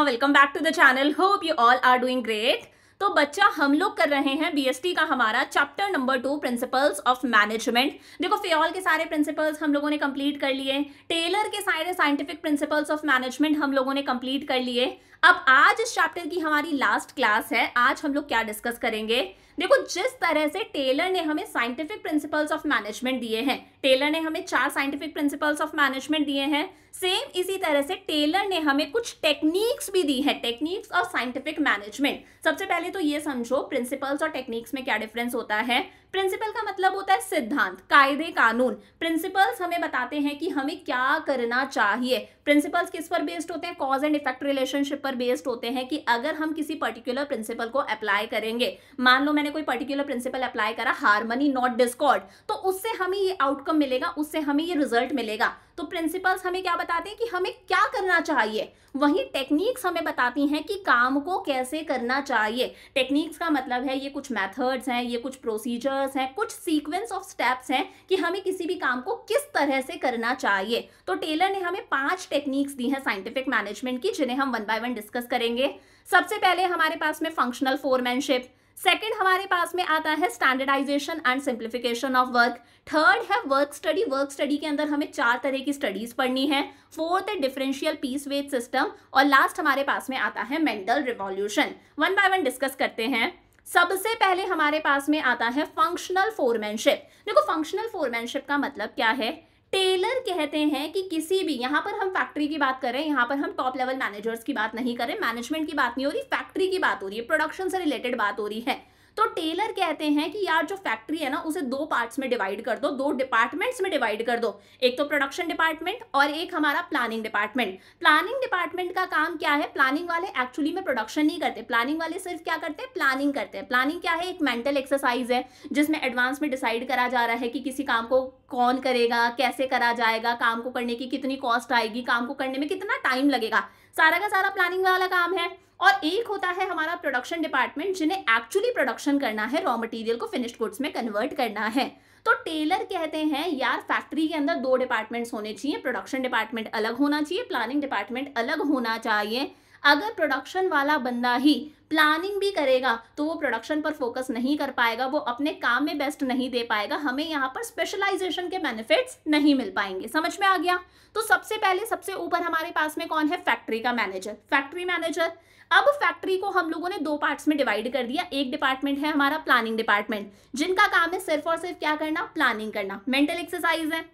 Suvarna welcome back to the channel hope you all are doing great तो बच्चा हम लोग कर रहे हैं बीएसटी का हमारा chapter number two principles of management देखो फेऑल के सारे प्रिंसिपल्स हम लोगों ने कंप्लीट कर लिए टेलर के सारे साइंटिफिक प्रिंसिपल्स ऑफ मैनेजमेंट हम लोगों ने कंप्लीट कर लिए अब आज इस चैप्टर की हमारी लास्ट क्लास है आज हम लोग क्या डिस्कस करेंगे देखो जिस तरह से टेलर ने हमें साइंटिफिक प्रिंसिपल्स ऑफ मैनेजमेंट दिए हैं टेलर ने हमें चार साइंटिफिक प्रिंसिपल्स ऑफ मैनेजमेंट दिए हैं सेम इसी तरह से टेलर ने हमें कुछ टेक्निक्स भी दी है टेक्निक्स और साइंटिफिक मैनेजमेंट सबसे पहले तो ये समझो प्रिंसिपल्स और टेक्निक्स में क्या डिफरेंस होता है प्रिंसिपल का मतलब होता है सिद्धांत कायदे कानून प्रिंसिपल्स हमें बताते हैं कि हमें क्या करना चाहिए प्रिंसिपल्स किस पर बेस्ड होते हैं कॉज एंड इफेक्ट रिलेशनशिप पर बेस्ड होते हैं कि अगर हम किसी पर्टिकुलर प्रिंसिपल को अप्लाई करेंगे मान लो मैंने कोई पर्टिकुलर प्रिंसिपल अप्लाई करा हारमनी नॉट डिस्कॉर्ड तो उससे हमें ये आउटकम मिलेगा उससे हमें ये रिजल्ट मिलेगा तो प्रिंसिपल्स हमें क्या बताते हैं कि हमें क्या करना चाहिए वहीं टेक्निक्स हमें बताती हैं कि काम को कैसे करना चाहिए टेक्निक्स का मतलब है ये कुछ मेथड्स हैं ये कुछ प्रोसीजर फिगर्स हैं कुछ सीक्वेंस ऑफ स्टेप्स हैं कि हमें किसी भी काम को किस तरह से करना चाहिए तो टेलर ने हमें पांच टेक्निक्स दी हैं साइंटिफिक मैनेजमेंट की जिन्हें हम वन बाय वन डिस्कस करेंगे सबसे पहले हमारे पास में फंक्शनल फोरमैनशिप सेकेंड हमारे पास में आता है standardisation and simplification of work third है वर्क स्टडी वर्क स्टडी के अंदर हमें चार तरह की स्टडीज पढ़नी है फोर्थ है डिफरेंशियल पीस वेट सिस्टम और लास्ट हमारे पास में आता है mental revolution one by one discuss करते हैं सबसे पहले हमारे पास में आता है फंक्शनल फोरमैनशिप देखो फंक्शनल फोरमैनशिप का मतलब क्या है टेलर कहते हैं कि किसी भी यहाँ पर हम फैक्ट्री की बात कर रहे हैं यहाँ पर हम टॉप लेवल मैनेजर्स की बात नहीं कर रहे मैनेजमेंट की बात नहीं हो रही फैक्ट्री की बात हो रही है प्रोडक्शन से रिलेटेड बात हो रही है तो टेलर कहते हैं कि यार जो फैक्ट्री है ना उसे दो पार्ट्स में डिवाइड कर दो दो डिपार्टमेंट्स में डिवाइड कर दो एक तो प्रोडक्शन डिपार्टमेंट और एक हमारा प्लानिंग डिपार्टमेंट प्लानिंग डिपार्टमेंट का काम क्या है प्लानिंग वाले एक्चुअली में प्रोडक्शन नहीं करते प्लानिंग वाले सिर्फ क्या करते हैं प्लानिंग करते हैं प्लानिंग क्या है एक मेंटल एक्सरसाइज है जिसमें एडवांस में डिसाइड करा जा रहा है कि किसी काम को कौन करेगा कैसे करा जाएगा काम को करने की कितनी कॉस्ट आएगी काम को करने में कितना टाइम लगेगा सारा का सारा प्लानिंग वाला काम है और एक होता है हमारा प्रोडक्शन डिपार्टमेंट जिन्हें एक्चुअली प्रोडक्शन करना है रॉ मटेरियल को फिनिश्ड गुड्स में कन्वर्ट करना है तो टेलर कहते हैं यार फैक्ट्री के अंदर दो डिपार्टमेंट्स होने चाहिए प्रोडक्शन डिपार्टमेंट अलग होना चाहिए प्लानिंग डिपार्टमेंट अलग होना चाहिए अगर प्रोडक्शन वाला बंदा ही प्लानिंग भी करेगा तो वो प्रोडक्शन पर फोकस नहीं कर पाएगा वो अपने काम में बेस्ट नहीं दे पाएगा हमें यहाँ पर स्पेशलाइजेशन के बेनिफिट्स नहीं मिल पाएंगे समझ में आ गया तो सबसे पहले सबसे ऊपर हमारे पास में कौन है फैक्ट्री का मैनेजर फैक्ट्री मैनेजर अब फैक्ट्री को हम लोगों ने दो पार्ट्स में डिवाइड कर दिया एक डिपार्टमेंट है हमारा प्लानिंग डिपार्टमेंट जिनका काम है सिर्फ और सिर्फ क्या करना प्लानिंग करना मेंटल एक्सरसाइज है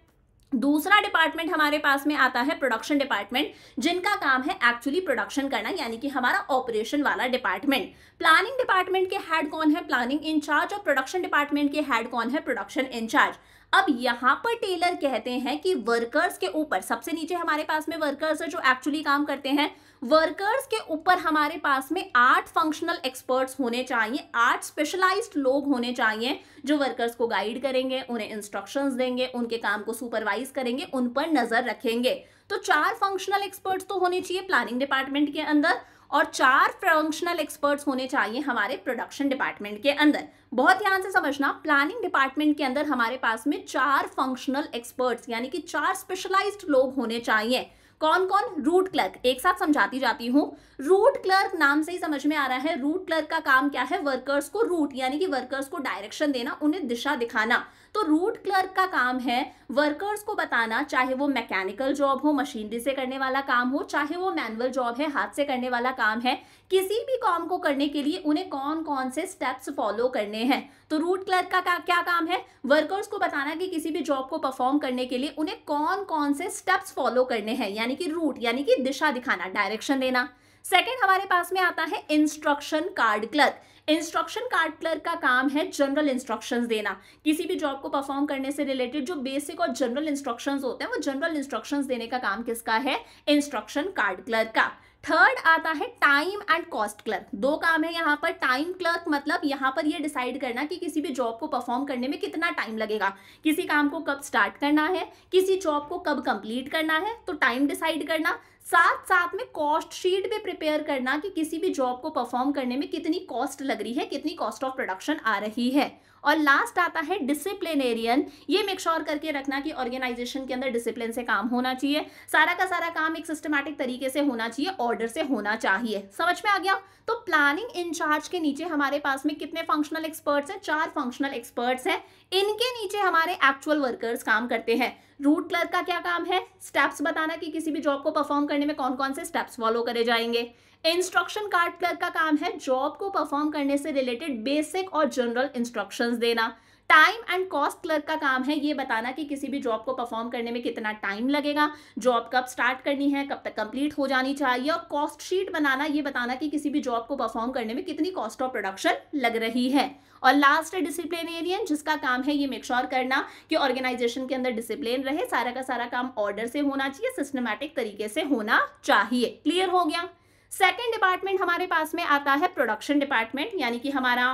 दूसरा डिपार्टमेंट हमारे पास में आता है प्रोडक्शन डिपार्टमेंट जिनका काम है एक्चुअली प्रोडक्शन करना यानी कि हमारा ऑपरेशन वाला डिपार्टमेंट प्लानिंग डिपार्टमेंट के हेड कौन है प्लानिंग इंचार्ज और प्रोडक्शन डिपार्टमेंट के हेड कौन है प्रोडक्शन इंचार्ज अब यहाँ पर टेलर कहते हैं कि वर्कर्स के ऊपर सबसे नीचे हमारे पास में वर्कर्स है जो एक्चुअली काम करते हैं वर्कर्स के ऊपर हमारे पास में आठ फंक्शनल एक्सपर्ट्स होने चाहिए आठ स्पेशलाइज्ड लोग होने चाहिए जो वर्कर्स को गाइड करेंगे उन्हें इंस्ट्रक्शंस देंगे उनके काम को सुपरवाइज करेंगे उन पर नजर रखेंगे तो चार फंक्शनल एक्सपर्ट्स तो होने चाहिए प्लानिंग डिपार्टमेंट के अंदर और चार फंक्शनल एक्सपर्ट्स होने चाहिए हमारे प्रोडक्शन डिपार्टमेंट के अंदर बहुत ध्यान से समझना प्लानिंग डिपार्टमेंट के अंदर हमारे पास में चार फंक्शनल एक्सपर्ट्स यानी कि चार स्पेशलाइज्ड लोग होने चाहिए कौन कौन रूट क्लर्क एक साथ समझाती जाती हूँ रूट क्लर्क नाम से ही समझ में आ रहा है रूट क्लर्क का काम क्या है वर्कर्स को रूट यानी कि वर्कर्स को डायरेक्शन देना उन्हें दिशा दिखाना तो रूट क्लर्क का काम है वर्कर्स को बताना चाहे वो मैकेनिकल जॉब हो मशीनरी से करने वाला काम हो चाहे वो मैनुअल जॉब है हाथ से करने वाला काम है किसी भी काम को करने के लिए उन्हें कौन कौन से स्टेप्स फॉलो करने हैं तो रूट क्लर्क का, क्या, क्या काम है वर्कर्स को बताना कि किसी भी जॉब को परफॉर्म करने के लिए उन्हें कौन कौन से स्टेप्स फॉलो करने हैं यानी कि रूट यानी कि दिशा दिखाना डायरेक्शन देना सेकेंड हमारे पास में आता है instruction card clerk instruction card clerk का काम है जनरल इंस्ट्रक्शंस देना किसी भी जॉब को परफॉर्म करने से रिलेटेड जो बेसिक और जनरल इंस्ट्रक्शंस होते हैं वो जनरल इंस्ट्रक्शंस देने का काम किसका है इंस्ट्रक्शन कार्ड क्लर्क का थर्ड आता है टाइम एंड कॉस्ट क्लर्क दो काम है यहाँ पर टाइम क्लर्क मतलब यहाँ पर ये डिसाइड करना कि किसी भी जॉब को परफॉर्म करने में कितना टाइम लगेगा किसी काम को कब स्टार्ट करना है किसी जॉब को कब कंप्लीट करना है तो टाइम डिसाइड करना साथ साथ में कॉस्ट शीट भी प्रिपेयर करना कि किसी भी जॉब को परफॉर्म करने में कितनी कॉस्ट लग रही है कितनी कॉस्ट ऑफ प्रोडक्शन आ रही है और लास्ट आता है डिसिप्लिनेरियन ये मेक श्योर sure करके रखना कि ऑर्गेनाइजेशन के अंदर डिसिप्लिन से काम होना चाहिए सारा का सारा काम एक सिस्टमैटिक तरीके से होना चाहिए ऑर्डर से होना चाहिए समझ में आ गया तो प्लानिंग इंचार्ज के नीचे हमारे पास में कितने फंक्शनल एक्सपर्ट्स हैं चार फंक्शनल एक्सपर्ट्स हैं इनके नीचे हमारे एक्चुअल वर्कर्स काम करते हैं रूट क्लर्क का क्या काम है स्टेप्स बताना कि किसी भी जॉब को परफॉर्म करने में कौन कौन से स्टेप्स फॉलो करे जाएंगे इंस्ट्रक्शन कार्ड क्लर्क का काम है जॉब को परफॉर्म करने से रिलेटेड बेसिक और जनरल इंस्ट्रक्शंस देना टाइम एंड कॉस्ट क्लर्क का काम है ये बताना कि किसी भी जॉब को परफॉर्म करने में कितना टाइम लगेगा जॉब कब स्टार्ट करनी है कब तक कंप्लीट हो जानी चाहिए और कॉस्ट शीट बनाना ये बताना कि किसी भी जॉब को परफॉर्म करने में कितनी कॉस्ट ऑफ प्रोडक्शन लग रही है और लास्ट है डिसिप्लिनेरियन जिसका काम है ये मेक श्योर sure करना कि ऑर्गेनाइजेशन के अंदर डिसिप्लिन रहे सारा का सारा काम ऑर्डर से होना चाहिए सिस्टमेटिक तरीके से होना चाहिए क्लियर हो गया सेकेंड डिपार्टमेंट हमारे पास में आता है प्रोडक्शन डिपार्टमेंट यानी कि हमारा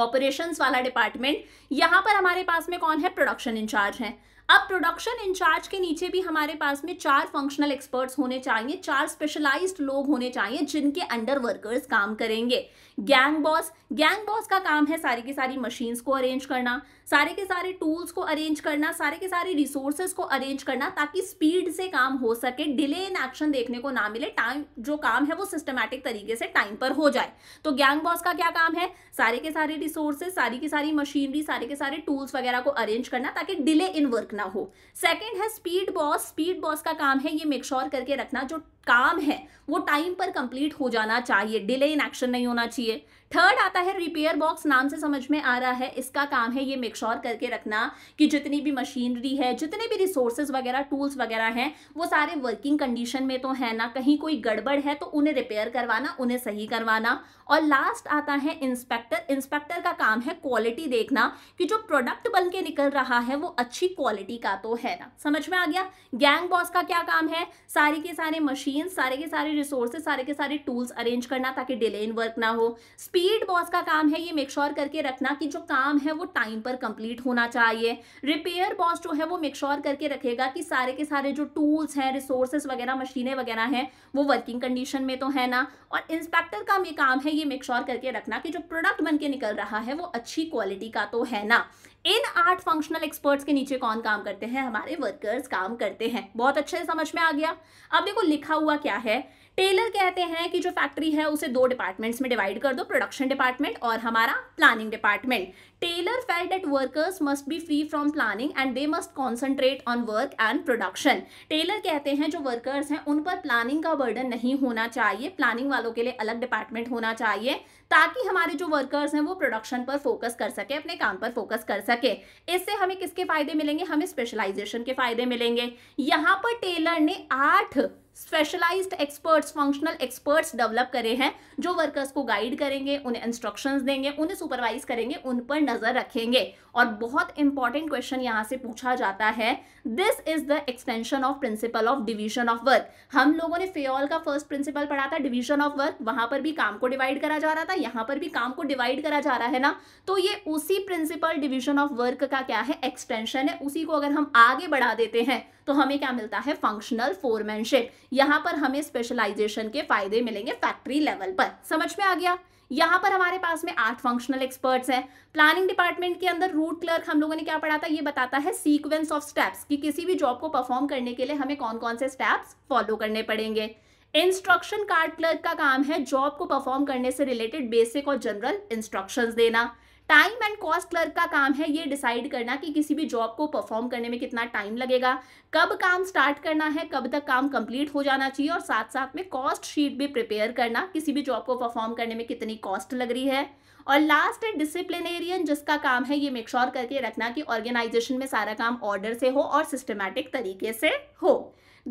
ऑपरेशंस वाला डिपार्टमेंट यहाँ पर हमारे पास में कौन है प्रोडक्शन इंचार्ज है अब प्रोडक्शन इंचार्ज के नीचे भी हमारे पास में चार फंक्शनल एक्सपर्ट्स होने चाहिए चार स्पेशलाइज्ड लोग होने चाहिए जिनके अंडर वर्कर्स काम करेंगे गैंग बॉस गैंग बॉस का काम है सारी की सारी मशीन्स को अरेंज करना सारे के सारे टूल्स को अरेंज करना सारे के सारे रिसोर्सेज को अरेंज करना ताकि स्पीड से काम हो सके डिले इन एक्शन देखने को ना मिले टाइम जो काम है वो सिस्टमैटिक तरीके से टाइम पर हो जाए तो गैंग बॉस का क्या काम है सारे के सारे रिसोर्सेज सारी की सारी मशीनरी सारे के सारे टूल्स वगैरह को अरेंज करना ताकि डिले इन वर्क ना हो सेकेंड है स्पीड बॉस स्पीड बॉस का काम है ये मेकश्योर करके रखना जो काम है वो टाइम पर कंप्लीट हो जाना चाहिए डिले इन एक्शन नहीं होना चाहिए थर्ड आता है रिपेयर बॉक्स नाम से समझ में आ रहा है इसका काम है ये मेक श्योर करके रखना कि जितनी भी मशीनरी है जितने भी रिसोर्सेज वगैरह टूल्स वगैरह हैं वो सारे वर्किंग कंडीशन में तो है ना कहीं कोई गड़बड़ है तो उन्हें रिपेयर करवाना उन्हें सही करवाना और लास्ट आता है इंस्पेक्टर इंस्पेक्टर का काम है क्वालिटी देखना कि जो प्रोडक्ट बन के निकल रहा है वो अच्छी क्वालिटी का तो है ना समझ में आ गया गैंग बॉस का क्या काम है सारे के सारे मशीन सारे के सारे रिसोर्सेज सारे के सारे टूल्स अरेंज करना ताकि डिले इन वर्क ना हो स्पीड रिपीट बॉस का काम है ये मेक श्योर sure करके रखना कि जो काम है वो टाइम पर कंप्लीट होना चाहिए रिपेयर बॉस जो है वो मेक श्योर sure करके रखेगा कि सारे के सारे जो टूल्स हैं रिसोर्सेस वगैरह मशीनें वगैरह हैं वो वर्किंग कंडीशन में तो है ना और इंस्पेक्टर का ये काम है ये मेक श्योर sure करके रखना कि जो प्रोडक्ट बन के निकल रहा है वो अच्छी क्वालिटी का तो है ना इन आठ फंक्शनल एक्सपर्ट्स के नीचे कौन काम करते हैं हमारे वर्कर्स काम करते हैं बहुत अच्छे से समझ में आ गया अब देखो लिखा हुआ क्या है टेलर कहते हैं कि जो फैक्ट्री है उसे दो डिपार्टमेंट्स में डिवाइड कर दो प्रोडक्शन डिपार्टमेंट और हमारा planning department Taylor felt that workers must be free from planning and they must concentrate on work and production Taylor कहते हैं जो वर्कर्स हैं उन पर प्लानिंग का बर्डन नहीं होना चाहिए प्लानिंग वालों के लिए अलग डिपार्टमेंट होना चाहिए ताकि हमारे जो वर्कर्स हैं वो प्रोडक्शन पर फोकस कर सके अपने काम पर फोकस कर सके इससे हमें किसके फायदे मिलेंगे हमें स्पेशलाइजेशन के फायदे मिलेंगे यहाँ पर टेलर ने आठ specialised experts functional experts develop करे हैं जो वर्कर्स को गाइड करेंगे उन्हें इंस्ट्रक्शंस देंगे उन्हें सुपरवाइज करेंगे उन पर नज़र रखेंगे और बहुत इंपॉर्टेंट क्वेश्चन यहाँ से पूछा जाता है this is the extension of principle of division of work हम लोगों ने फेऑल का फर्स्ट प्रिंसिपल पढ़ा था डिवीजन ऑफ वर्क वहां पर भी काम को डिवाइड करा जा रहा था यहाँ पर भी काम को डिवाइड करा जा रहा है ना तो ये उसी प्रिंसिपल डिवीजन ऑफ वर्क का क्या है एक्सटेंशन है उसी को अगर हम आगे बढ़ा देते हैं तो हमें क्या मिलता है फंक्शनल फोरमैनशिप यहाँ पर हमें स्पेशलाइजेशन के फायदे मिलेंगे फैक्ट्री लेवल पर समझ में आ गया यहाँ पर हमारे पास में आठ फंक्शनल एक्सपर्ट्स हैं प्लानिंग डिपार्टमेंट के अंदर रूट क्लर्क हम लोगों ने क्या पढ़ा था ये बताता है सीक्वेंस ऑफ स्टेप्स कि किसी भी जॉब को परफॉर्म करने के लिए हमें कौन कौन से स्टेप्स फॉलो करने पड़ेंगे इंस्ट्रक्शन कार्ड क्लर्क का काम है जॉब को परफॉर्म करने से रिलेटेड बेसिक और जनरल इंस्ट्रक्शंस देना टाइम एंड कॉस्ट क्लर्क का काम है ये डिसाइड करना कि किसी भी जॉब को परफॉर्म करने में कितना टाइम लगेगा कब काम स्टार्ट करना है कब तक काम कंप्लीट हो जाना चाहिए और साथ साथ में कॉस्ट शीट भी प्रिपेयर करना किसी भी जॉब को परफॉर्म करने में कितनी कॉस्ट लग रही है और लास्ट है डिसिप्लिनेरियन जिसका काम है ये मेक श्योर sure करके रखना कि ऑर्गेनाइजेशन में सारा काम ऑर्डर से हो और सिस्टमैटिक तरीके से हो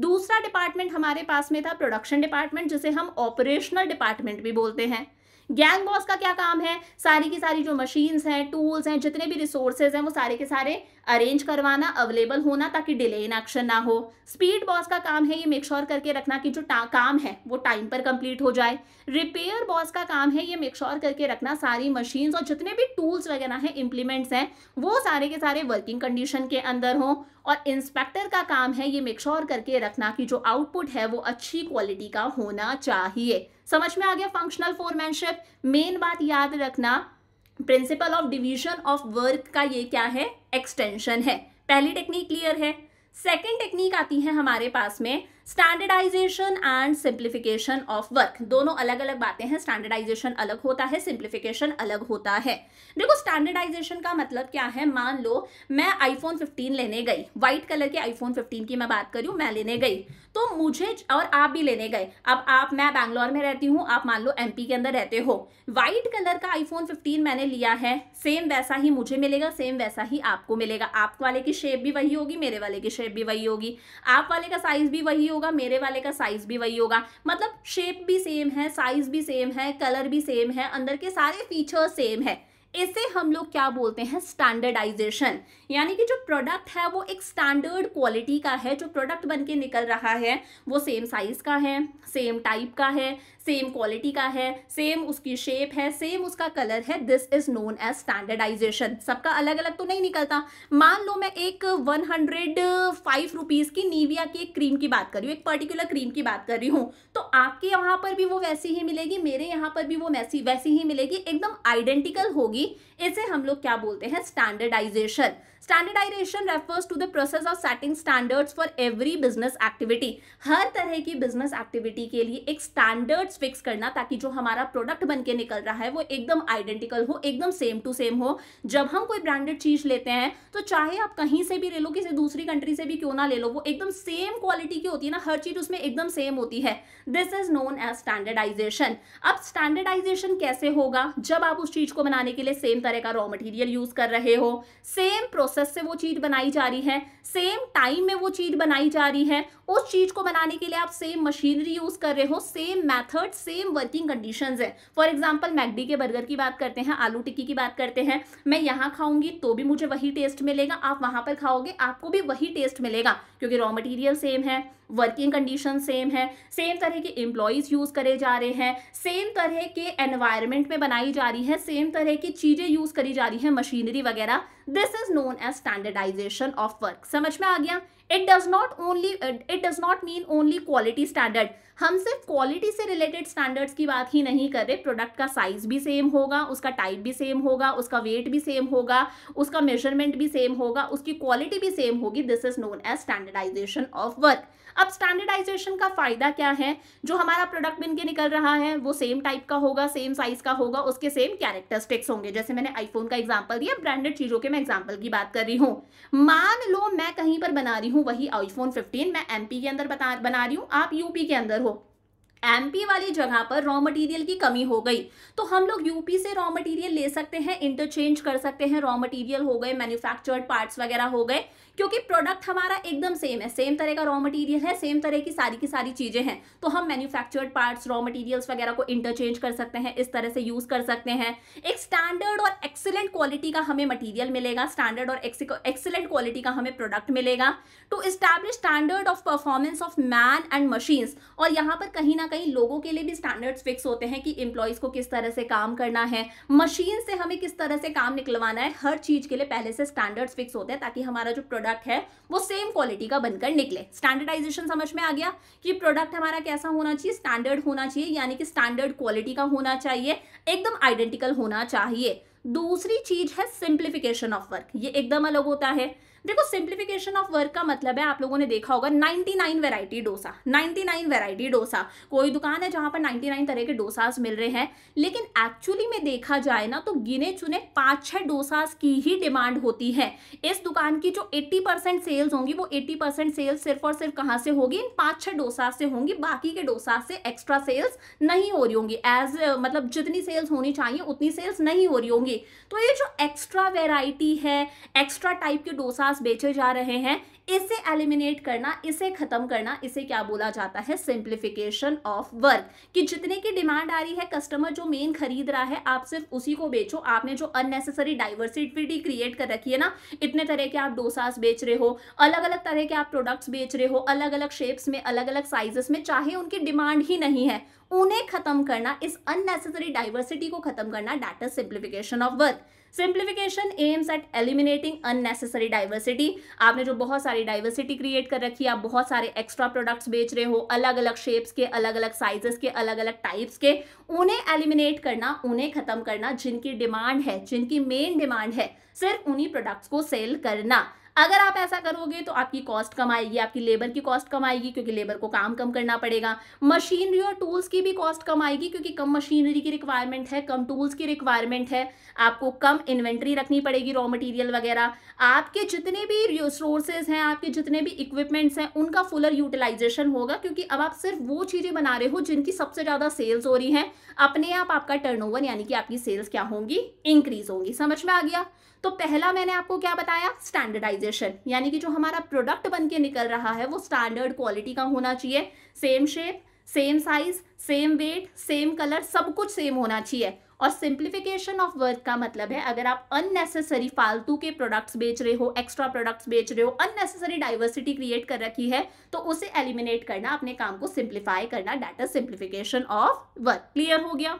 दूसरा डिपार्टमेंट हमारे पास में था प्रोडक्शन डिपार्टमेंट जिसे हम ऑपरेशनल डिपार्टमेंट भी बोलते हैं गैंग बॉस का क्या काम है सारी की सारी जो मशीन हैं टूल्स हैं जितने भी रिसोर्सेज हैं वो सारे के सारे अरेंज करवाना अवेलेबल होना ताकि डिले इन एक्शन ना हो स्पीड बॉस का काम है ये मेक श्योर sure करके रखना कि जो काम है वो टाइम पर कंप्लीट हो जाए रिपेयर बॉस का काम है ये मेक श्योर sure करके रखना सारी मशीन्स और जितने भी टूल्स वगैरह हैं इंप्लीमेंट्स हैं वो सारे के सारे वर्किंग कंडीशन के अंदर हों और इंस्पेक्टर का काम है ये मेक श्योर sure करके रखना कि जो आउटपुट है वो अच्छी क्वालिटी का होना चाहिए समझ में आ गया फंक्शनल फोरमैनशिप मेन बात याद रखना principle of division of work का ये क्या है एक्सटेंशन है पहली टेक्निक क्लियर है सेकेंड टेक्निक आती है हमारे पास में standardisation and simplification of work दोनों अलग अलग बातें हैं स्टैंडर्डाइजेशन अलग होता है सिंप्लीफिकेशन अलग होता है देखो स्टैंडर्डाइजेशन का मतलब क्या है मान लो मैं आईफोन 15 लेने गई व्हाइट कलर के आईफोन 15 की मैं बात करूँ मैं लेने गई तो मुझे और आप भी लेने गए अब आप मैं बैंगलोर में रहती हूँ आप मान लो एम के अंदर रहते हो व्हाइट कलर का आईफोन फिफ्टीन मैंने लिया है सेम वैसा ही मुझे मिलेगा सेम वैसा ही आपको मिलेगा आप वाले की शेप भी वही होगी मेरे वाले की शेप भी वही होगी आप वाले का साइज भी वही होगा मेरे वाले का साइज भी वही होगा मतलब शेप भी सेम है साइज भी सेम है कलर भी सेम है अंदर के सारे फीचर सेम है इसे हम लोग क्या बोलते हैं स्टैंडर्डाइजेशन यानी कि जो प्रोडक्ट है वो एक स्टैंडर्ड क्वालिटी का है जो प्रोडक्ट बनके निकल रहा है वो सेम साइज़ का है सेम टाइप का है सेम क्वालिटी का है सेम उसकी शेप है सेम उसका कलर है this is known as standardisation सबका अलग अलग तो नहीं निकलता मान लो मैं एक वन हंड्रेड फाइव रुपीज़ की नीविया की एक क्रीम की बात कर रही हूँ एक पर्टिकुलर क्रीम की बात कर रही हूँ तो आपके यहाँ पर भी वो वैसी ही मिलेगी मेरे यहाँ पर भी वो वैसी वैसी ही मिलेगी एकदम आइडेंटिकल होगी इसे हम लोग क्या बोलते हैं standardisation standardisation refers to the process of setting standards for every business activity हर तरह की बिजनेस एक्टिविटी के लिए एक स्टैंडर्ड्स फिक्स करना ताकि जो हमारा प्रोडक्ट बन के निकल रहा है वो एकदम आइडेंटिकल हो एकदम सेम टू सेम हो जब हम कोई ब्रांडेड चीज लेते हैं तो चाहे आप कहीं से भी ले लो किसी दूसरी कंट्री से भी क्यों ना ले लो वो एकदम सेम क्वालिटी की होती है ना हर चीज उसमें एकदम सेम होती है this is known as standardisation अब स्टैंडर्डाइजेशन कैसे होगा जब आप उस चीज को बनाने के लिए सेम तरह का रॉ मटेरियल यूज कर रहे हो सेम प्रोसेस प्रोसेस से वो चीज़ बनाई जा रही है सेम टाइम में वो चीज़ बनाई जा रही है उस चीज़ को बनाने के लिए आप सेम मशीनरी यूज़ कर रहे हो same method same working condition है फॉर एग्जाम्पल मैगडी के बर्गर की बात करते हैं आलू टिक्की की बात करते हैं मैं यहाँ खाऊंगी तो भी मुझे वही टेस्ट मिलेगा आप वहाँ पर खाओगे आपको भी वही टेस्ट मिलेगा क्योंकि रॉ मटेरियल सेम है वर्किंग कंडीशन सेम है सेम तरह के एम्प्लॉयज़ यूज़ करे जा रहे हैं सेम तरह के एनवायरमेंट में बनाई जा रही है सेम तरह की चीज़ें यूज़ करी जा रही है मशीनरी वगैरह this is known as standardization of work समझ में आ गया it does not only it does not mean only quality standard हम सिर्फ क्वालिटी से रिलेटेड स्टैंडर्ड्स की बात ही नहीं कर रहे प्रोडक्ट का साइज भी सेम होगा उसका टाइप भी सेम होगा उसका वेट भी सेम होगा उसका मेजरमेंट भी सेम होगा उसकी क्वालिटी भी सेम होगी this is known as standardization of work अब स्टैंडर्डाइजेशन का फ़ायदा क्या है जो हमारा प्रोडक्ट बिन के निकल रहा है वो सेम टाइप का होगा सेम साइज़ का होगा उसके सेम कैरेक्टरिस्टिक्स होंगे जैसे मैंने आईफोन का एग्जाम्पल दिया ब्रांडेड चीज़ों के मैं एग्जाम्पल की बात कर रही हूँ मान लो मैं कहीं पर बना रही हूँ वही आईफोन फिफ्टीन मैं एम के अंदर बता बना रही हूँ आप यूपी के अंदर हो एमपी वाली जगह पर रॉ मटेरियल की कमी हो गई तो हम लोग यूपी से रॉ मटेरियल ले सकते हैं इंटरचेंज कर सकते हैं रॉ मटेरियल हो गए मैन्युफैक्चर्ड पार्ट्स वगैरह हो गए क्योंकि प्रोडक्ट हमारा एकदम सेम है सेम तरह का रॉ मटेरियल है सेम तरह की सारी की सारी चीज़ें हैं तो हम मैन्युफैक्चर्ड पार्ट्स रॉ मटेरियल्स वगैरह को इंटरचेंज कर सकते हैं इस तरह से यूज़ कर सकते हैं एक स्टैंडर्ड और एक्सीलेंट क्वालिटी का हमें मटीरियल मिलेगा स्टैंडर्ड और एक्सीलेंट क्वालिटी का हमें प्रोडक्ट मिलेगा to establish standard of performance of man and machines और यहाँ पर कहीं ना कहीं लोगों के लिए भी स्टैंडर्ड्स फिक्स होते हैं कि एम्प्लॉयज़ को किस तरह से काम करना है मशीन से हमें किस तरह से काम निकलवाना है हर चीज़ के लिए पहले से स्टैंडर्ड्स फिक्स होते हैं ताकि हमारा जो प्रोडक्ट प्रोडक्ट है वो सेम क्वालिटी का बनकर निकले स्टैंडर्डाइजेशन समझ में आ गया कि प्रोडक्ट हमारा कैसा होना चाहिए स्टैंडर्ड होना चाहिए यानी कि स्टैंडर्ड क्वालिटी का होना चाहिए एकदम आइडेंटिकल होना चाहिए दूसरी चीज है सिंप्लीफिकेशन ऑफ वर्क ये एकदम अलग होता है देखो सिंप्लीफिकेशन ऑफ वर्क का मतलब है आप लोगों ने देखा होगा 99 nine variety dosa 99 nine variety dosa कोई दुकान है जहाँ पर 99 तरह के डोसास मिल रहे हैं लेकिन एक्चुअली में देखा जाए ना तो गिने चुने पाँच छः डोसास की ही डिमांड होती है इस दुकान की जो एट्टी सेल्स होंगी वो एट्टी सेल्स सिर्फ और सिर्फ कहाँ से होगी इन पाँच छः डोसास से होंगी बाकी के डोसा से एक्स्ट्रा सेल्स नहीं हो रही होंगी एज मतलब जितनी सेल्स होनी चाहिए उतनी सेल्स नहीं हो रही होंगी तो ये जो एक्स्ट्रा वेराइटी है एक्स्ट्रा टाइप के डोसा पास बेचे जा रहे हैं इसे एलिमिनेट करना इसे खत्म करना इसे क्या बोला जाता है सिंप्लीफिकेशन ऑफ वर्क कि जितने की डिमांड आ रही है कस्टमर जो मेन खरीद रहा है आप सिर्फ उसी को बेचो आपने जो अननेसेसरी डाइवर्सिटी क्रिएट कर रखी है ना इतने तरह के आप डोसास बेच रहे हो अलग अलग तरह के आप प्रोडक्ट्स बेच रहे हो अलग अलग शेप्स में अलग अलग साइजेस में चाहे उनकी डिमांड ही नहीं है उन्हें खत्म करना इस अननेसेसरी डाइवर्सिटी को खत्म करना data simplification of work simplification aims at eliminating unnecessary diversity आपने जो बहुत सारी डाइवर्सिटी क्रिएट कर रखी है आप बहुत सारे एक्स्ट्रा प्रोडक्ट्स बेच रहे हो अलग अलग शेप्स के अलग अलग साइजेस के अलग अलग टाइप्स के उन्हें एलिमिनेट करना उन्हें खत्म करना जिनकी डिमांड है जिनकी मेन डिमांड है सिर्फ उन्हीं प्रोडक्ट्स को सेल करना अगर आप ऐसा करोगे तो आपकी कॉस्ट कम आएगी आपकी लेबर की कॉस्ट कम आएगी क्योंकि लेबर को काम कम करना पड़ेगा मशीनरी और टूल्स की भी कॉस्ट कम आएगी क्योंकि कम मशीनरी की रिक्वायरमेंट है कम टूल्स की रिक्वायरमेंट है आपको कम इन्वेंट्री रखनी पड़ेगी रॉ मटेरियल वगैरह आपके जितने भी सोर्सेज हैं आपके जितने भी इक्विपमेंट्स हैं उनका फुलर यूटिलाइजेशन होगा क्योंकि अब आप सिर्फ वो चीज़ें बना रहे हो जिनकी सबसे ज़्यादा सेल्स हो रही हैं अपने आप आपका टर्न यानी कि आपकी सेल्स क्या होंगी इंक्रीज होंगी समझ में आ गया तो पहला मैंने आपको क्या बताया स्टैंडर्डाइजेशन यानी कि जो हमारा प्रोडक्ट बन के निकल रहा है वो स्टैंडर्ड क्वालिटी का होना चाहिए same shape same size same weight same colour सब कुछ सेम होना चाहिए और सिंप्लीफिकेशन ऑफ वर्क का मतलब है अगर आप अननेसेसरी फालतू के प्रोडक्ट्स बेच रहे हो एक्स्ट्रा प्रोडक्ट्स बेच रहे हो अननेसेसरी डाइवर्सिटी क्रिएट कर रखी है तो उसे एलिमिनेट करना अपने काम को सिंप्लीफाई करना data simplification of work clear हो गया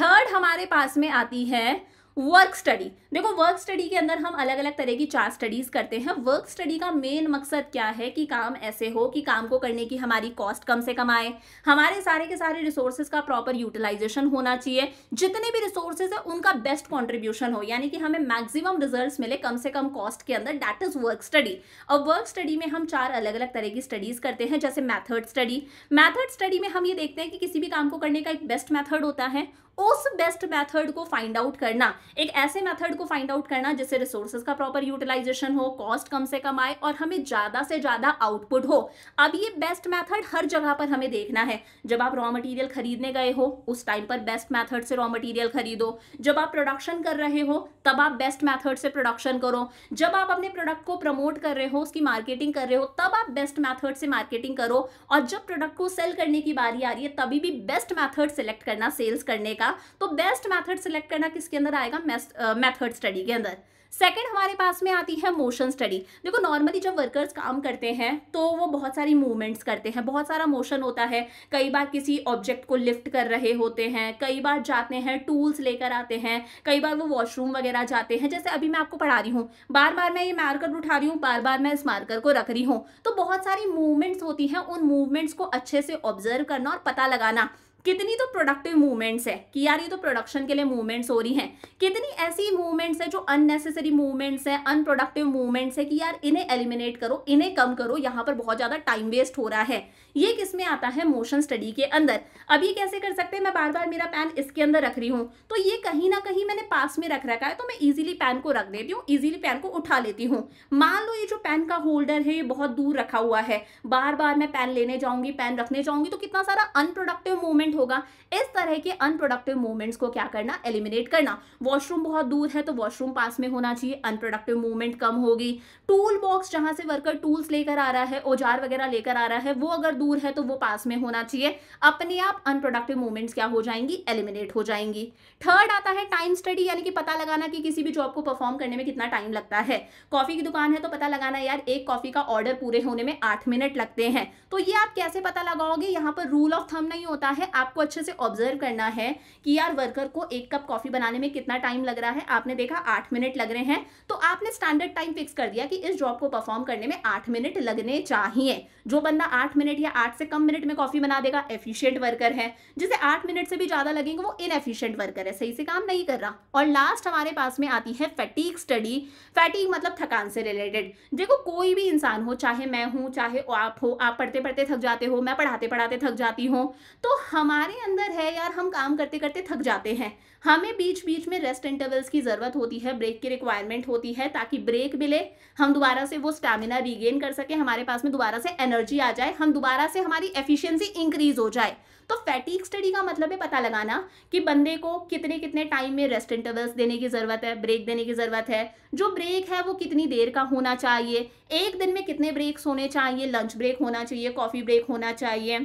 थर्ड हमारे पास में आती है वर्क स्टडी देखो वर्क स्टडी के अंदर हम अलग अलग तरह की चार स्टडीज़ करते हैं वर्क स्टडी का मेन मकसद क्या है कि काम ऐसे हो कि काम को करने की हमारी कॉस्ट कम से कम आए हमारे सारे के सारे रिसोर्सेज का प्रॉपर यूटिलाइजेशन होना चाहिए जितने भी रिसोर्सेज है उनका बेस्ट कॉन्ट्रीब्यूशन हो यानी कि हमें मैक्सिमम रिजल्ट मिले कम से कम कॉस्ट के अंदर डैट इज़ वर्क स्टडी और वर्क स्टडी में हम चार अलग अलग तरह की स्टडीज़ करते हैं जैसे मैथड स्टडी मैथड स्टडी में हम ये देखते हैं कि किसी भी काम को करने का एक बेस्ट मैथड होता है उस बेस्ट मेथड को फाइंड आउट करना एक ऐसे मेथड को फाइंड आउट करना जिससे रिसोर्सेज का प्रॉपर यूटिलाइजेशन हो कॉस्ट कम से कम आए और हमें ज़्यादा से ज़्यादा आउटपुट हो अब ये बेस्ट मैथड हर जगह पर हमें देखना है जब आप रॉ मटेरियल खरीदने गए हो उस टाइम पर बेस्ट मैथड से रॉ मटेरियल खरीदो जब आप प्रोडक्शन कर रहे हो तब आप बेस्ट मैथड से प्रोडक्शन करो जब आप अपने प्रोडक्ट को प्रमोट कर रहे हो उसकी मार्केटिंग कर रहे हो तब आप बेस्ट मैथड से मार्केटिंग करो और जब प्रोडक्ट को सेल करने की बारी आ रही है तभी भी बेस्ट मैथड सेलेक्ट करना सेल्स करने का आया तो बेस्ट मैथड सेलेक्ट करना किसके अंदर आएगा मैथड स्टडी के अंदर सेकेंड हमारे पास में आती है मोशन स्टडी देखो नॉर्मली जब वर्कर्स काम करते हैं तो वो बहुत सारी मूवमेंट्स करते हैं बहुत सारा मोशन होता है कई बार किसी ऑब्जेक्ट को लिफ्ट कर रहे होते हैं कई बार जाते हैं टूल्स लेकर आते हैं कई बार वो वॉशरूम वगैरह जाते हैं जैसे अभी मैं आपको पढ़ा रही हूँ बार बार मैं ये मार्कर उठा रही हूँ बार बार मैं इस मार्कर को रख रही हूँ तो बहुत सारी मूवमेंट्स होती हैं उन मूवमेंट्स को अच्छे से ऑब्जर्व करना और पता लगाना कितनी तो प्रोडक्टिव मूवमेंट्स है कि यार ये तो प्रोडक्शन के लिए मूवमेंट्स हो रही हैं कितनी ऐसी मूवमेंट्स है जो अननेसेसरी मूवमेंट्स हैं अनप्रोडक्टिव मूवमेंट्स है कि यार इन्हें एलिमिनेट करो इन्हें कम करो यहाँ पर बहुत ज़्यादा टाइम वेस्ट हो रहा है ये किस में आता है मोशन स्टडी के अंदर अब ये कैसे कर सकते हैं मैं बार बार मेरा पेन इसके अंदर रख रही हूँ तो ये कहीं ना कहीं मैंने पास में रख रखा है तो मैं इजीली पेन को रख देती हूँ इजीली पेन को उठा लेती हूँ मान लो ये जो पेन का होल्डर है ये बहुत दूर रखा हुआ है बार बार मैं पेन लेने जाऊंगी पेन रखने जाऊंगी तो कितना सारा अनप्रोडक्टिव मूवमेंट होगा इस तरह के अनप्रोडक्टिव मूवमेंट्स को क्या करना एलिमिनेट करना वॉशरूम बहुत दूर है तो वॉशरूम पास में होना चाहिए अनप्रोडक्टिव मूवमेंट कम होगी टूल बॉक्स जहाँ से वर्कर टूल्स लेकर आ रहा है औजार वगैरह लेकर आ रहा है वो अगर दूर है तो वो पास में होना चाहिए अपने आप अनप्रोडक्टिव मूवमेंट्स क्या हो जाएंगी एलिमिनेट हो जाएंगी थर्ड आता है टाइम स्टडी यानी कि पता लगाना कि किसी भी जॉब को परफॉर्म करने में कितना टाइम लगता है कॉफ़ी की दुकान है तो पता लगाना यार एक कॉफ़ी का ऑर्डर पूरे होने में आठ मिनट लगते हैं तो ये आप कैसे पता लगाओगे यहाँ पर रूल ऑफ थम नहीं होता है आपको अच्छे से ऑब्जर्व करना है कि यार वर्कर को एक कप कॉफ़ी बनाने में कितना टाइम लग रहा है आपने देखा आठ मिनट लग रहे हैं तो आपने स्टैंडर्ड टाइम फिक्स कर दिया कि इस जॉब को परफॉर्म करने में आठ मिनट लगने चाहिए जो बंदा आठ मिनट या आठ से कम मिनट में कॉफ़ी बना देगा एफिशिएंट वर्कर है जिसे आठ मिनट से भी ज़्यादा लगेंगे वो इनएफिशिएंट वर्कर है सही से काम नहीं कर रहा और लास्ट हमारे पास में आती है फैटीक स्टडी फैटीक मतलब थकान से रिलेटेड देखो कोई भी इंसान हो चाहे मैं हूँ चाहे आप हो आप पढ़ते पढ़ते थक जाते हो मैं पढ़ाते पढ़ाते थक जाती हूँ तो हमारे अंदर है यार हम काम करते करते थक जाते हैं हमें बीच बीच में रेस्ट इंटरवल्स की ज़रूरत होती है ब्रेक की रिक्वायरमेंट होती है ताकि ब्रेक मिले हम दोबारा से वो स्टेमिना रिगेन कर सके हमारे पास में दोबारा से एनर्जी आ जाए हम दोबारा से हमारी एफिशिएंसी इंक्रीज हो जाए तो फैटिक स्टडी का मतलब है पता लगाना कि बंदे को कितने कितने टाइम में रेस्ट इंटरवल्स देने की ज़रूरत है ब्रेक देने की ज़रूरत है जो ब्रेक है वो कितनी देर का होना चाहिए एक दिन में कितने ब्रेक्स होने चाहिए लंच ब्रेक होना चाहिए कॉफ़ी ब्रेक होना चाहिए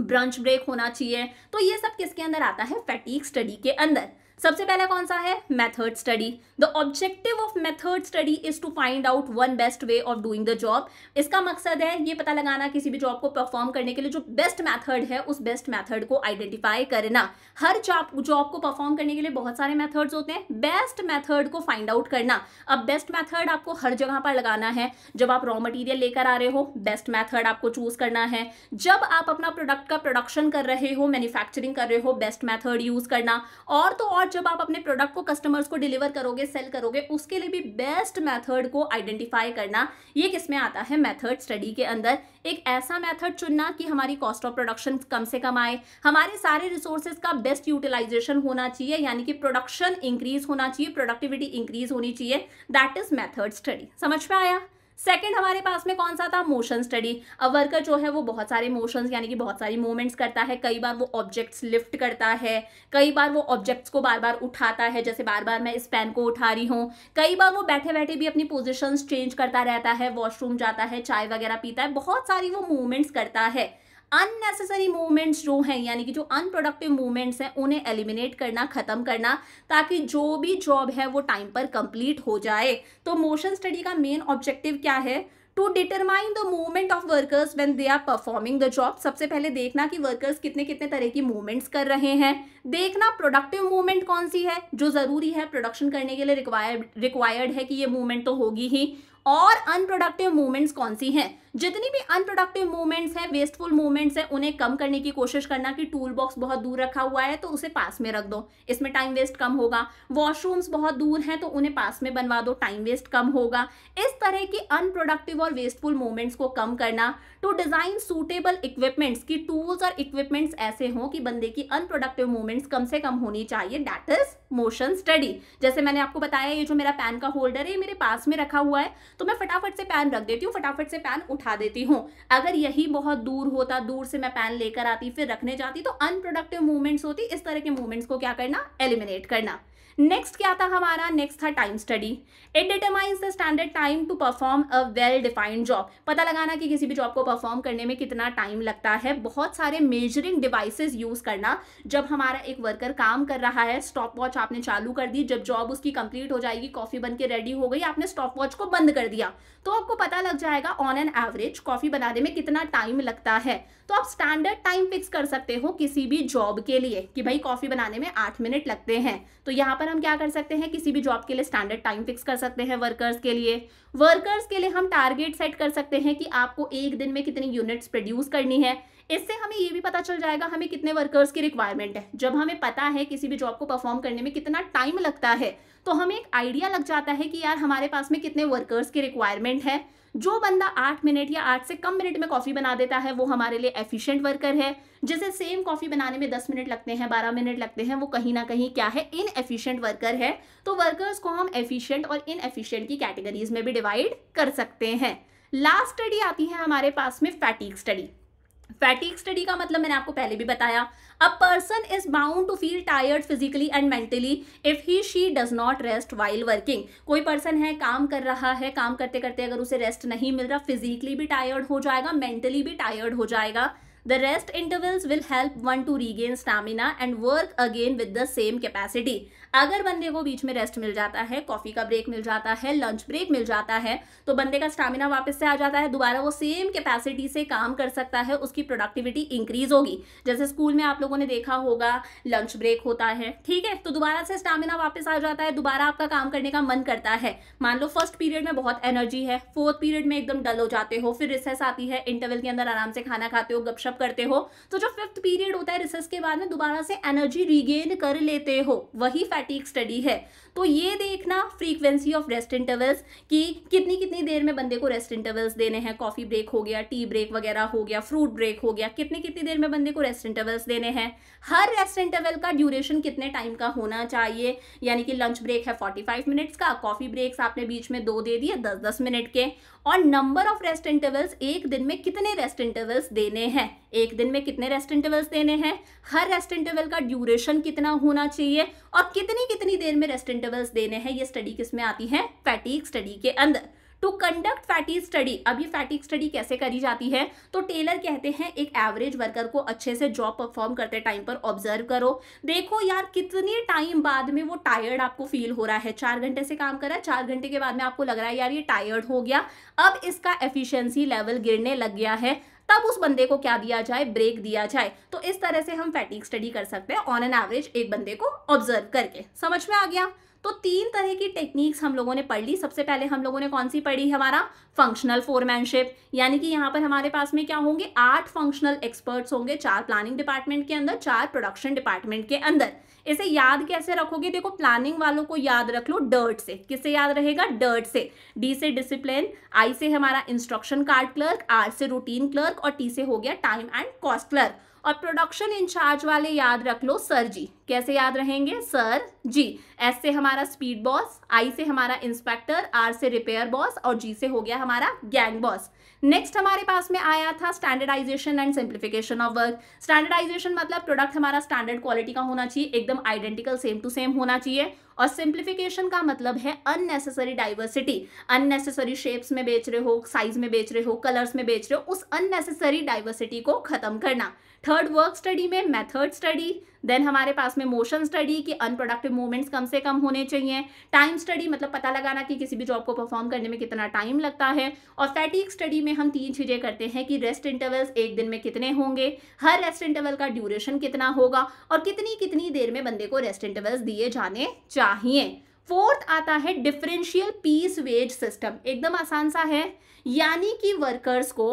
ब्रंच ब्रेक होना चाहिए तो ये सब किसके अंदर आता है फैटिक स्टडी के अंदर सबसे पहला कौन सा है method study the objective of method study is to find out one best way of doing the job इसका मकसद है ये पता लगाना किसी भी जॉब को परफॉर्म करने के लिए जो बेस्ट मैथड है उस बेस्ट मैथड को आइडेंटिफाई करना हर जॉब जॉब को परफॉर्म करने के लिए बहुत सारे मैथड्स होते हैं बेस्ट मैथड को फाइंड आउट करना अब बेस्ट मैथड आपको हर जगह पर लगाना है जब आप रॉ मटेरियल लेकर आ रहे हो बेस्ट मैथड आपको चूज करना है जब आप अपना प्रोडक्ट का प्रोडक्शन कर रहे हो मैन्युफैक्चरिंग कर रहे हो बेस्ट मैथड यूज करना और तो और बाद जब आप अपने प्रोडक्ट को कस्टमर्स को डिलीवर करोगे सेल करोगे उसके लिए भी बेस्ट मेथड को आइडेंटिफाई करना ये किसमें आता है मेथड स्टडी के अंदर एक ऐसा मेथड चुनना कि हमारी कॉस्ट ऑफ प्रोडक्शन कम से कम आए हमारे सारे रिसोर्सेज का बेस्ट यूटिलाइजेशन होना चाहिए यानी कि प्रोडक्शन इंक्रीज होना चाहिए प्रोडक्टिविटी इंक्रीज होनी चाहिए दैट इज मैथड स्टडी समझ में आया सेकंड हमारे पास में कौन सा था मोशन स्टडी अब वर्कर जो है वो बहुत सारे मोशंस यानी कि बहुत सारी मूवमेंट्स करता है कई बार वो ऑब्जेक्ट्स लिफ्ट करता है कई बार वो ऑब्जेक्ट्स को बार बार उठाता है जैसे बार बार मैं इस पेन को उठा रही हूँ कई बार वो बैठे बैठे भी अपनी पोजिशन चेंज करता रहता है वॉशरूम जाता है चाय वगैरह पीता है बहुत सारी वो मूवमेंट्स करता है अननेसेसरी मूवमेंट्स जो हैं यानी कि जो अनप्रोडक्टिव मूवमेंट्स हैं उन्हें एलिमिनेट करना ख़त्म करना ताकि जो भी जॉब है वो टाइम पर कंप्लीट हो जाए तो मोशन स्टडी का मेन ऑब्जेक्टिव क्या है to determine the movement of workers when they are performing the job सबसे पहले देखना कि वर्कर्स कितने कितने तरह की मूवमेंट्स कर रहे हैं देखना प्रोडक्टिव मूवमेंट कौन सी है जो ज़रूरी है प्रोडक्शन करने के लिए रिक्वायर्ड रिक्वायर्ड है कि ये मूवमेंट तो होगी ही और अनप्रोडक्टिव मूवमेंट्स कौन सी हैं जितनी भी अनप्रोडक्टिव मूवमेंट्स हैं वेस्टफुल मूवमेंट्स हैं उन्हें कम करने की कोशिश करना कि टूल बॉक्स बहुत दूर रखा हुआ है तो उसे पास में रख दो इसमें टाइम वेस्ट कम होगा वॉशरूम्स बहुत दूर हैं तो उन्हें पास में बनवा दो टाइम वेस्ट कम होगा इस तरह की अनप्रोडक्टिव और वेस्टफुल मूवमेंट्स को कम करना टू डिज़ाइन सूटेबल इक्विपमेंट्स की टूल्स और इक्विपमेंट्स ऐसे हों कि बंदे की अनप्रोडक्टिव मूवमेंट्स कम से कम होनी चाहिए डैट इज मोशन स्टडी जैसे मैंने आपको बताया ये जो मेरा पैन का होल्डर है ये मेरे पास में रखा हुआ है तो मैं फटाफट से पैन रख देती हूँ फटाफट से पैन उठा देती हूँ अगर यही बहुत दूर होता दूर से मैं पैन लेकर आती फिर रखने जाती तो अनप्रोडक्टिव मूवमेंट्स होती इस तरह के मूवमेंट्स को क्या करना एलिमिनेट करना नेक्स्ट क्या था हमारा नेक्स्ट था time study it determines the standard time to perform a well defined job पता लगाना कि किसी भी जॉब को परफॉर्म करने में कितना टाइम लगता है बहुत सारे मेजरिंग डिवाइसेस यूज़ करना जब हमारा एक वर्कर काम कर रहा है स्टॉप वॉच आपने चालू कर दी जब जॉब उसकी कंप्लीट हो जाएगी कॉफ़ी बन के रेडी हो गई आपने स्टॉप वॉच को बंद कर दिया तो आपको पता लग जाएगा ऑन एन एवरेज कॉफ़ी बनाने में कितना टाइम लगता है तो आप स्टैंडर्ड टाइम फिक्स कर सकते हो किसी भी जॉब के लिए कि भाई कॉफ़ी बनाने में आठ मिनट लगते हैं तो यहाँ पर हम क्या कर सकते हैं किसी भी जॉब के लिए स्टैंडर्ड टाइम फिक्स कर सकते हैं वर्कर्स के लिए वर्कर्स के लिए हम टारगेट सेट कर सकते हैं कि आपको एक दिन में कितनी यूनिट्स प्रोड्यूस करनी है इससे हमें ये भी पता चल जाएगा हमें कितने वर्कर्स की रिक्वायरमेंट है जब हमें पता है किसी भी जॉब को परफॉर्म करने में कितना टाइम लगता है तो हमें एक आइडिया लग जाता है कि यार हमारे पास में कितने वर्कर्स की रिक्वायरमेंट है जो बंदा आठ मिनट या आठ से कम मिनट में कॉफ़ी बना देता है वो हमारे लिए एफिशिएंट वर्कर है जैसे सेम कॉफ़ी बनाने में दस मिनट लगते हैं बारह मिनट लगते हैं वो कहीं ना कहीं क्या है इन एफिशियंट वर्कर है तो वर्कर्स को हम एफिशियंट और इन एफिशियंट की कैटेगरीज में भी डिवाइड कर सकते हैं लास्ट स्टडी आती है हमारे पास में फैटिक स्टडी फैटिक स्टडी का मतलब मैंने आपको पहले भी बताया a person is bound to feel tired physically and mentally if he she does not rest while working कोई पर्सन है काम कर रहा है काम करते करते अगर उसे रेस्ट नहीं मिल रहा फिजिकली भी टायर्ड हो जाएगा मेंटली भी टायर्ड हो जाएगा the rest intervals will help one to regain stamina and work again with the same capacity अगर बंदे को बीच में रेस्ट मिल जाता है कॉफ़ी का ब्रेक मिल जाता है लंच ब्रेक मिल जाता है तो बंदे का स्टामिना वापस से आ जाता है दोबारा वो सेम कैपेसिटी से काम कर सकता है उसकी प्रोडक्टिविटी इंक्रीज होगी जैसे स्कूल में आप लोगों ने देखा होगा लंच ब्रेक होता है ठीक है तो दोबारा से स्टामिना वापस आ जाता है दोबारा आपका काम करने का मन करता है मान लो फर्स्ट पीरियड में बहुत एनर्जी है फोर्थ पीरियड में एकदम डल हो जाते हो फिर रिसेस आती है इंटरवल के अंदर आराम से खाना खाते हो गपशप करते हो तो जो फिफ्थ पीरियड होता है रिसेस के बाद में दोबारा से एनर्जी रिगेन कर लेते हो वही फैट स्टैटिक स्टडी है तो ये देखना फ्रीक्वेंसी ऑफ रेस्ट इंटरवल्स कि कितनी कितनी देर में बंदे को रेस्ट इंटरवल्स देने हैं कॉफ़ी ब्रेक हो गया टी ब्रेक वगैरह हो गया फ्रूट ब्रेक हो गया कितनी कितनी देर में बंदे को रेस्ट इंटरवल्स देने हैं हर रेस्ट इंटरवल का ड्यूरेशन कितने टाइम का होना चाहिए यानी कि लंच ब्रेक है फोर्टी फाइव मिनट्स का कॉफ़ी ब्रेक्स आपने बीच में दो दे दिए दस दस मिनट के और नंबर ऑफ रेस्ट इंटरवल्स एक दिन में कितने रेस्ट इंटरवल्स देने हैं एक दिन में कितने रेस्ट इंटरवल्स देने हैं हर रेस्ट इंटरवल का ड्यूरेशन कितना होना चाहिए और कितनी कितनी देर में रेस्ट इंटरवल्स देने हैं ये स्टडी किस में आती है फैटिक स्टडी के अंदर टू कंडक्ट फैटिक स्टडी अब ये फैटिक स्टडी कैसे करी जाती है तो टेलर कहते हैं एक एवरेज वर्कर को अच्छे से जॉब परफॉर्म करते टाइम पर ऑब्जर्व करो देखो यार कितनी टाइम बाद में वो टायर्ड आपको फील हो रहा है चार घंटे से काम करा चार घंटे के बाद में आपको लग रहा है यार ये टायर्ड हो गया अब इसका एफिशिएंसी लेवल गिरने लग गया है तब उस बंदे को क्या दिया जाए ब्रेक दिया जाए तो इस तरह से हम फैटिक स्टडी कर सकते हैं ऑन एन एवरेज एक बंदे को ऑब्जर्व करके समझ में आ गया तो तीन तरह की टेक्निक्स हम लोगों ने पढ़ ली सबसे पहले हम लोगों ने कौन सी पढ़ी हमारा फंक्शनल फोरमैनशिप यानी कि यहाँ पर हमारे पास में क्या होंगे आठ फंक्शनल एक्सपर्ट्स होंगे चार प्लानिंग डिपार्टमेंट के अंदर चार प्रोडक्शन डिपार्टमेंट के अंदर इसे याद कैसे रखोगे देखो प्लानिंग वालों को याद रख लो डर्ट से किससे याद रहेगा डर्ट से डी से डिसिप्लिन आई से हमारा इंस्ट्रक्शन कार्ड क्लर्क आर से रूटीन क्लर्क और टी से हो गया टाइम एंड कॉस्ट क्लर्क और प्रोडक्शन इंचार्ज वाले याद रख लो सर जी कैसे याद रहेंगे सर जी एस से हमारा स्पीड बॉस आई से हमारा इंस्पेक्टर आर से रिपेयर बॉस और जी से हो गया हमारा गैंग बॉस नेक्स्ट हमारे पास में आया था standardization and simplification of work standardization मतलब प्रोडक्ट हमारा स्टैंडर्ड क्वालिटी का होना चाहिए एकदम आइडेंटिकल सेम टू सेम होना चाहिए और सिंप्लीफिकेशन का मतलब है अननेसेसरी डाइवर्सिटी अननेसेसरी शेप्स में बेच रहे हो साइज में बेच रहे हो कलर्स में बेच रहे हो उस अननेसेसरी डाइवर्सिटी को खत्म करना थर्ड वर्क स्टडी में मेथड स्टडी देन हमारे पास में मोशन स्टडी कि अनप्रोडक्टिव मूवमेंट्स कम से कम होने चाहिए टाइम स्टडी मतलब पता लगाना कि किसी भी जॉब को परफॉर्म करने में कितना टाइम लगता है और फैटिक स्टडी में हम तीन चीज़ें करते हैं कि रेस्ट इंटरवल्स एक दिन में कितने होंगे हर रेस्ट इंटरवल का ड्यूरेशन कितना होगा और कितनी कितनी देर में बंदे को रेस्ट इंटरवल्स दिए जाने चाहिए फोर्थ आता है डिफरेंशियल पीस वेज सिस्टम एकदम आसान सा है यानी कि वर्कर्स को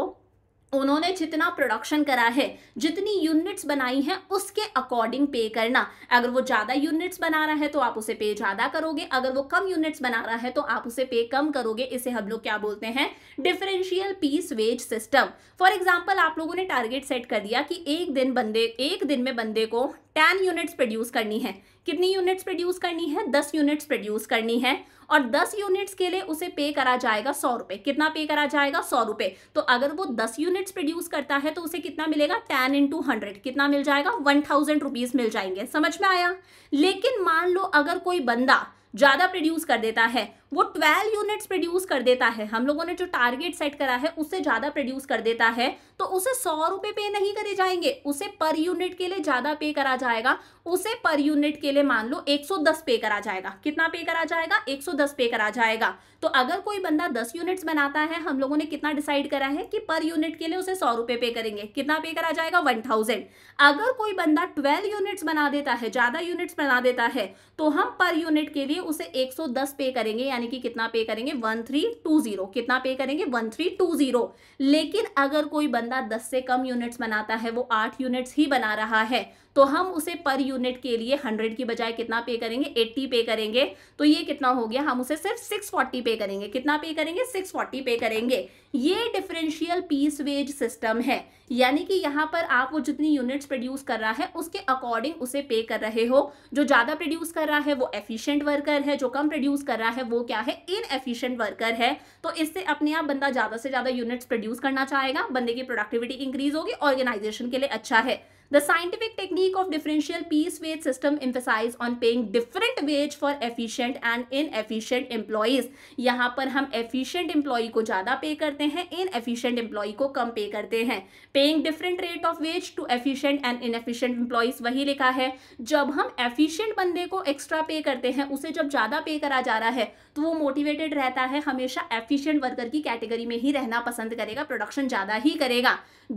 उन्होंने जितना प्रोडक्शन करा है जितनी यूनिट्स बनाई हैं उसके अकॉर्डिंग पे करना अगर वो ज़्यादा यूनिट्स बना रहा है तो आप उसे पे ज़्यादा करोगे अगर वो कम यूनिट्स बना रहा है तो आप उसे पे कम करोगे इसे हम लोग क्या बोलते हैं differential piece wage system for example आप लोगों ने टारगेट सेट कर दिया कि एक दिन बंदे एक दिन में बंदे को टेन यूनिट्स प्रोड्यूस करनी है कितनी यूनिट्स प्रोड्यूस करनी है दस यूनिट्स प्रोड्यूस करनी है और दस यूनिट्स के लिए उसे पे करा जाएगा सौ रुपये कितना पे करा जाएगा सौ रुपये तो अगर वो दस यूनिट्स प्रोड्यूस करता है तो उसे कितना मिलेगा टेन इंटू हंड्रेड कितना मिल जाएगा वन थाउजेंड रुपीज़ मिल जाएंगे समझ में आया लेकिन मान लो अगर कोई बंदा ज़्यादा प्रोड्यूस कर देता है वो ट्वेल्व यूनिट्स प्रोड्यूस कर देता है हम लोगों ने जो टारगेट सेट करा है उससे ज़्यादा प्रोड्यूस कर देता है तो उसे सौ रुपए पे नहीं करे जाएंगे उसे पर यूनिट के लिए ज़्यादा पे करा जाएगा उसे पर यूनिट के लिए मान लो 110 पे करा जाएगा कितना पे करा जाएगा 110 पे करा जाएगा तो अगर कोई बंदा 10 यूनिट्स बनाता है हम लोगों ने कितना डिसाइड करा है कि पर यूनिट के लिए उसे सौ रुपए पे करेंगे कितना पे करा जाएगा वन थाउजेंड अगर कोई बंदा ट्वेल्व यूनिट्स बना देता है ज़्यादा यूनिट्स बना देता है तो हम पर यूनिट के लिए उसे एक पे करेंगे यानी यानी कि कितना पे करेंगे वन थ्री टू जीरो कितना पे करेंगे वन थ्री टू जीरो लेकिन अगर कोई बंदा दस से कम यूनिट्स बनाता है वो आठ यूनिट्स ही बना रहा है तो हम उसे पर यूनिट के लिए हंड्रेड की बजाय कितना पे करेंगे एट्टी पे करेंगे तो ये कितना हो गया हम उसे सिर्फ सिक्स फोर्टी पे करेंगे कितना पे करेंगे सिक्स फोर्टी पे करेंगे ये डिफरेंशियल पीस वेज सिस्टम है यानी कि यहाँ पर आप वो जितनी यूनिट्स प्रोड्यूस कर रहा है उसके अकॉर्डिंग उसे पे कर रहे हो जो ज़्यादा प्रोड्यूस कर रहा है वो एफिशिएंट वर्कर है जो कम प्रोड्यूस कर रहा है वो क्या है इन एफिशियंट वर्कर है तो इससे अपने आप बंदा ज़्यादा से ज़्यादा यूनिट्स प्रोड्यूस करना चाहेगा बंदे की प्रोडक्टिविटी इंक्रीज होगी ऑर्गेनाइजेशन के लिए अच्छा है The scientific technique of differential piece wage system emphasize on paying different wage for efficient and inefficient employees. यहाँ पर हम efficient employee को ज़्यादा pay करते हैं inefficient employee को कम pay करते हैं Paying different rate of wage to efficient and inefficient employees वही लिखा है जब हम efficient बंदे को extra pay करते हैं उसे जब ज़्यादा pay करा जा रहा है तो वो मोटिवेटेड रहता है हमेशा एफिशिएंट वर्कर की कैटेगरी में ही रहना पसंद करेगा प्रोडक्शन ज़्यादा ही करेगा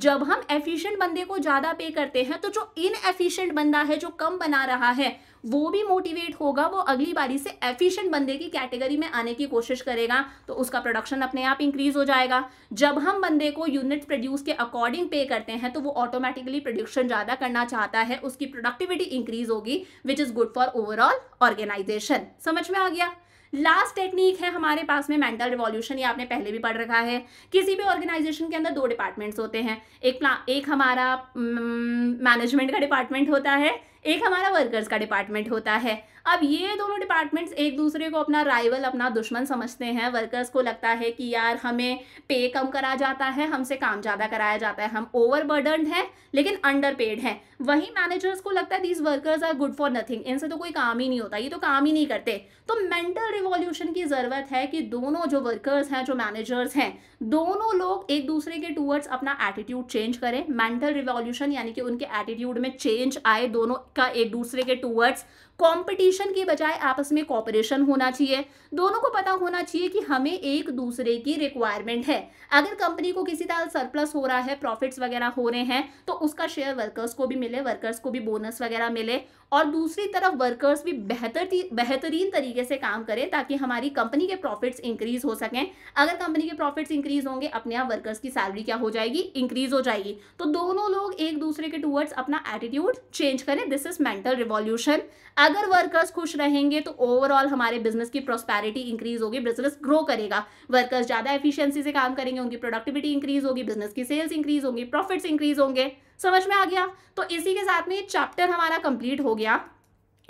जब हम एफिशिएंट बंदे को ज़्यादा पे करते हैं तो जो इनएफिशिएंट बंदा है जो कम बना रहा है वो भी मोटिवेट होगा वो अगली बारी से एफिशिएंट बंदे की कैटेगरी में आने की कोशिश करेगा तो उसका प्रोडक्शन अपने आप इंक्रीज हो जाएगा जब हम बंदे को यूनिट प्रोड्यूस के अकॉर्डिंग पे करते हैं तो वो ऑटोमेटिकली प्रोडक्शन ज़्यादा करना चाहता है उसकी प्रोडक्टिविटी इंक्रीज होगी which is good for overall organisation समझ में आ गया लास्ट टेक्निक है हमारे पास में मेंटल रिवॉल्यूशन ये आपने पहले भी पढ़ रखा है किसी भी ऑर्गेनाइजेशन के अंदर दो डिपार्टमेंट्स होते हैं एक प्ला एक हमारा मैनेजमेंट का डिपार्टमेंट होता है एक हमारा वर्कर्स का डिपार्टमेंट होता है अब ये दोनों डिपार्टमेंट्स एक दूसरे को अपना राइवल अपना दुश्मन समझते हैं वर्कर्स को लगता है कि यार हमें पे कम करा जाता है हमसे काम ज़्यादा कराया जाता है हम ओवर बर्डन हैं लेकिन अंडर पेड हैं वहीं मैनेजर्स को लगता है these workers are good for nothing इनसे तो कोई काम ही नहीं होता ये तो काम ही नहीं करते तो मेंटल रिवॉल्यूशन की ज़रूरत है कि दोनों जो वर्कर्स हैं जो मैनेजर्स हैं दोनों लोग एक दूसरे के टूवर्ड्स अपना एटीट्यूड चेंज करें मेंटल रिवॉल्यूशन यानी कि उनके एटीट्यूड में चेंज आए दोनों का एक दूसरे के टूवर्ड्स कंपटीशन के बजाय आपस में कॉपरेशन होना चाहिए दोनों को पता होना चाहिए कि हमें एक दूसरे की रिक्वायरमेंट है अगर कंपनी को किसी तरह सरप्लस हो रहा है प्रॉफिट्स वगैरह हो रहे हैं तो उसका शेयर वर्कर्स को भी मिले वर्कर्स को भी बोनस वगैरह मिले और दूसरी तरफ वर्कर्स भी बेहतर बेहतरीन तरीके से काम करें ताकि हमारी कंपनी के प्रॉफिट्स इंक्रीज हो सकें अगर कंपनी के प्रॉफिट्स इंक्रीज होंगे अपने आप वर्कर्स की सैलरी क्या हो जाएगी इंक्रीज हो जाएगी तो दोनों लोग एक दूसरे के टूवर्ड्स अपना एटीट्यूड चेंज करें दिस इज मेंटल रिवॉल्यूशन अगर वर्कर्स खुश रहेंगे तो ओवरऑल हमारे बिजनेस की प्रोस्पैरिटी इंक्रीज होगी बिजनेस ग्रो करेगा वर्कर्स ज़्यादा एफिशियंसी से काम करेंगे उनकी प्रोडक्टिविटी इंक्रीज होगी बिजनेस की सेल्स इंक्रीज होंगी प्रॉफिट्स इंक्रीज होंगे समझ में आ गया तो इसी के साथ में ये चैप्टर हमारा कंप्लीट हो गया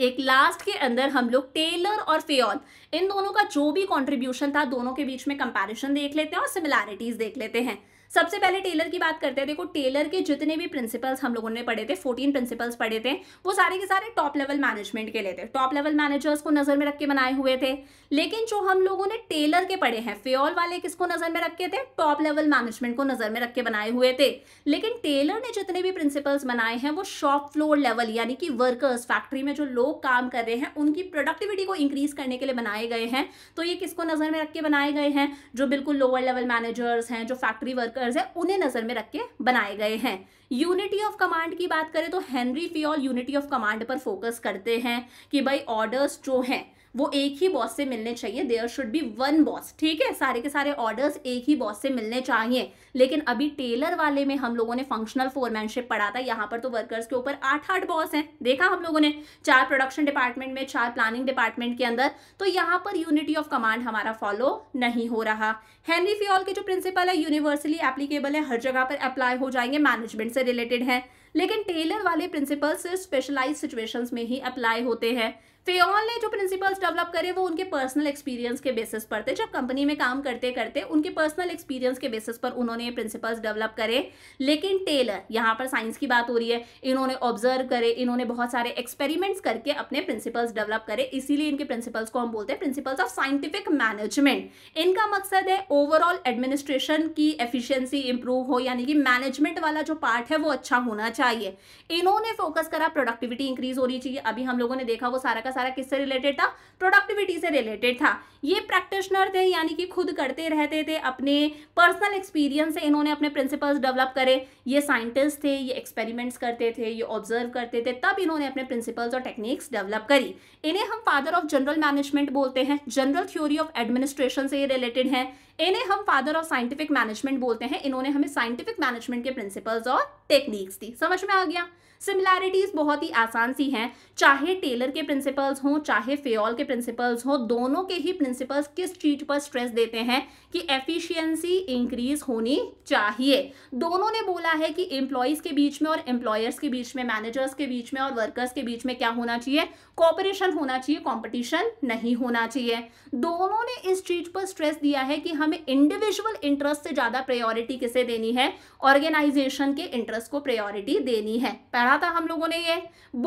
एक लास्ट के अंदर हम लोग टेलर और फेयल इन दोनों का जो भी कंट्रीब्यूशन था दोनों के बीच में कंपैरिजन देख लेते हैं और सिमिलैरिटीज देख लेते हैं सबसे पहले टेलर की बात करते हैं देखो टेलर के जितने भी प्रिंसिपल्स हम लोगों ने पढ़े थे फोर्टीन प्रिंसिपल्स पढ़े थे वो सारे के सारे टॉप लेवल मैनेजमेंट के लिए थे टॉप लेवल मैनेजर्स को नज़र में रख के बनाए हुए थे लेकिन जो हम लोगों ने टेलर के पढ़े हैं फेयल वाले किसको नज़र में रखे थे टॉप लेवल मैनेजमेंट को नज़र में रख के बनाए हुए थे लेकिन टेलर ने जितने भी प्रिंसिपल्स बनाए हैं वो शॉप फ्लोर लेवल यानी कि वर्कर्स फैक्ट्री में जो लोग काम कर रहे हैं उनकी प्रोडक्टिविटी को इंक्रीज करने के लिए बनाए गए हैं तो ये किसको नज़र में रख के बनाए गए हैं जो बिल्कुल लोअर लेवल मैनेजर्स हैं जो फैक्ट्री वर्क वर्कर्स हैं उन्हें नज़र में रख के बनाए गए हैं यूनिटी ऑफ कमांड की बात करें तो Henry Fayol unity of command पर फोकस करते हैं कि भाई ऑर्डर्स जो हैं वो एक ही बॉस से मिलने चाहिए there should be one boss ठीक है सारे के सारे ऑर्डर्स एक ही बॉस से मिलने चाहिए लेकिन अभी टेलर वाले में हम लोगों ने फंक्शनल फोरमैनशिप पढ़ा था यहाँ पर तो वर्कर्स के ऊपर आठ आठ बॉस हैं देखा हम लोगों ने चार प्रोडक्शन डिपार्टमेंट में चार प्लानिंग डिपार्टमेंट के अंदर तो यहाँ पर यूनिटी ऑफ कमांड हमारा फॉलो नहीं हो रहा हेनरी फियोल के जो प्रिंसिपल है यूनिवर्सली एप्लीकेबल है हर जगह पर अप्लाई हो जाएंगे मैनेजमेंट से रिलेटेड है लेकिन टेलर वाले प्रिंसिपल सिर्फ स्पेशलाइज सिचुएशंस में ही अप्लाई होते हैं फेयोल तो ने जो प्रिंसिपल्स डेवलप करे वो उनके पर्सनल एक्सपीरियंस के बेसिस पर थे जब कंपनी में काम करते करते उनके पर्सनल एक्सपीरियंस के बेसिस पर उन्होंने ये प्रिंसिपल्स डेवलप करे लेकिन टेलर यहाँ पर साइंस की बात हो रही है इन्होंने ऑब्जर्व करे इन्होंने बहुत सारे एक्सपेरिमेंट्स करके अपने प्रिंसिपल्स डेवलप करे इसीलिए इनके प्रिंसिपल्स को हम बोलते हैं प्रिंसिपल्स ऑफ साइंटिफिक मैनेजमेंट इनका मकसद है ओवरऑल एडमिनिस्ट्रेशन की एफिशियंसी इंप्रूव हो यानी कि मैनेजमेंट वाला जो पार्ट है वो अच्छा होना चाहिए इन्होंने फोकस करा प्रोडक्टिविटी इंक्रीज होनी चाहिए अभी हम लोगों ने देखा वो सारा का सारा किससे रिलेटेड था प्रोडक्टिविटी से रिलेटेड था ये प्रैक्टिशनर थे यानी कि खुद करते रहते थे अपने पर्सनल एक्सपीरियंस से इन्होंने अपने प्रिंसिपल्स डेवलप करे ये साइंटिस्ट थे ये एक्सपेरिमेंट्स करते थे ये ऑब्जर्व करते थे तब इन्होंने अपने प्रिंसिपल्स और टेक्निक्स डेवलप करी इन्हें हम फादर ऑफ जनरल मैनेजमेंट बोलते हैं जनरल थ्योरी ऑफ एडमिनिस्ट्रेशन से ये रिलेटेड हैं इन्हें हम फादर ऑफ साइंटिफिक मैनेजमेंट बोलते हैं इन्होंने हमें साइंटिफिक मैनेजमेंट के प्रिंसिपल्स और टेक्निक्स दी समझ में आ गया सिमिलैरिटीज़ बहुत ही आसान सी हैं चाहे टेलर के प्रिंसिपल्स हों चाहे फेयल के प्रिंसिपल्स हों दोनों के ही प्रिंसिपल्स किस चीज़ पर स्ट्रेस देते हैं कि एफिशिएंसी इंक्रीज होनी चाहिए दोनों ने बोला है कि एम्प्लॉयज़ के बीच में और एम्प्लॉयर्स के बीच में मैनेजर्स के बीच में और वर्कर्स के बीच में क्या होना चाहिए कॉपरेशन होना चाहिए कंपटीशन नहीं होना चाहिए दोनों ने इस चीज पर स्ट्रेस दिया है कि हमें इंडिविजुअल इंटरेस्ट से ज्यादा प्रायोरिटी किसे देनी है ऑर्गेनाइजेशन के इंटरेस्ट को प्रायोरिटी देनी है पढ़ा था हम लोगों ने ये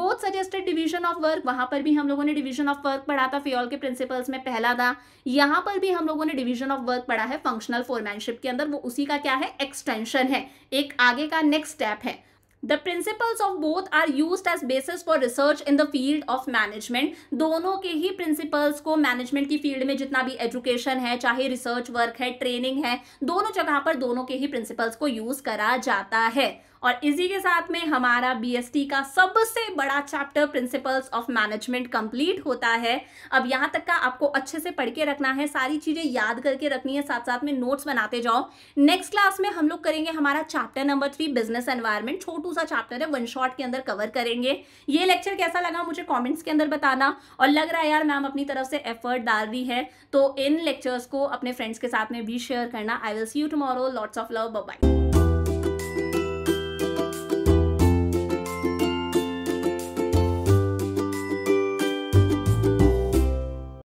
both suggested division of work वहां पर भी हम लोगों ने डिवीजन ऑफ वर्क पढ़ा था फियोल के प्रिंसिपल्स में पहला था यहां पर भी हम लोगों ने डिवीजन ऑफ वर्क पढ़ा है फंक्शनल फोरमैनशिप के अंदर वो उसी का क्या है एक्सटेंशन है एक आगे का नेक्स्ट स्टेप है the principles of both are used as basis for research in the field of management दोनों के ही प्रिंसिपल्स को मैनेजमेंट की फील्ड में जितना भी एजुकेशन है चाहे रिसर्च वर्क है ट्रेनिंग है दोनों जगह पर दोनों के ही प्रिंसिपल्स को यूज करा जाता है और इसी के साथ में हमारा बी का सबसे बड़ा chapter principles of management complete होता है अब यहाँ तक का आपको अच्छे से पढ़ के रखना है सारी चीज़ें याद करके रखनी है साथ साथ में नोट्स बनाते जाओ नेक्स्ट क्लास में हम लोग करेंगे हमारा chapter number three business environment छोटू सा चैप्टर है वन शॉट के अंदर कवर करेंगे ये लेक्चर कैसा लगा मुझे कॉमेंट्स के अंदर बताना और लग रहा है यार मैम अपनी तरफ से एफर्ट डाल रही है तो इन लेक्चर्स को अपने फ्रेंड्स के साथ में भी शेयर करना I will see you tomorrow lots of love by